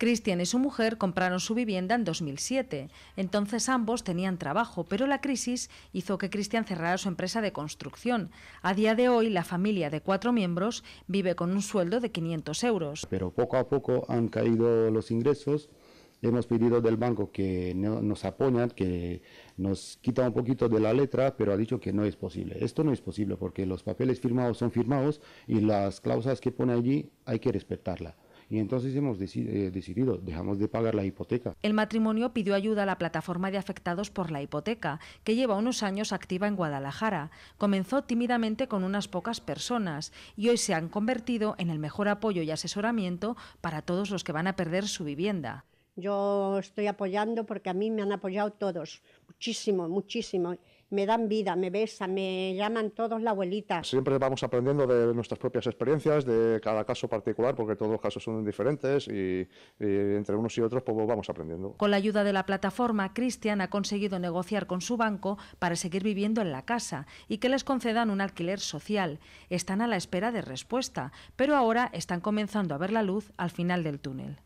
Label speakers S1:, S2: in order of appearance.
S1: Cristian y su mujer compraron su vivienda en 2007. Entonces ambos tenían trabajo, pero la crisis hizo que Cristian cerrara su empresa de construcción. A día de hoy, la familia de cuatro miembros vive con un sueldo de 500 euros.
S2: Pero poco a poco han caído los ingresos. Hemos pedido del banco que nos apoyan, que nos quita un poquito de la letra, pero ha dicho que no es posible. Esto no es posible porque los papeles firmados son firmados y las cláusulas que pone allí hay que respetarlas y entonces hemos eh, decidido, dejamos de pagar la hipoteca.
S1: El matrimonio pidió ayuda a la plataforma de afectados por la hipoteca, que lleva unos años activa en Guadalajara. Comenzó tímidamente con unas pocas personas y hoy se han convertido en el mejor apoyo y asesoramiento para todos los que van a perder su vivienda.
S3: Yo estoy apoyando porque a mí me han apoyado todos, muchísimo, muchísimo. Me dan vida, me besan, me llaman todos la abuelita. Siempre
S4: vamos aprendiendo de nuestras propias experiencias, de cada caso particular, porque todos los casos son diferentes y, entre unos y otros pues, vamos aprendiendo.
S1: Con la ayuda de la plataforma, Cristian ha conseguido negociar con su banco para seguir viviendo en la casa y que les concedan un alquiler social. Están a la espera de respuesta, pero ahora están comenzando a ver la luz al final del túnel.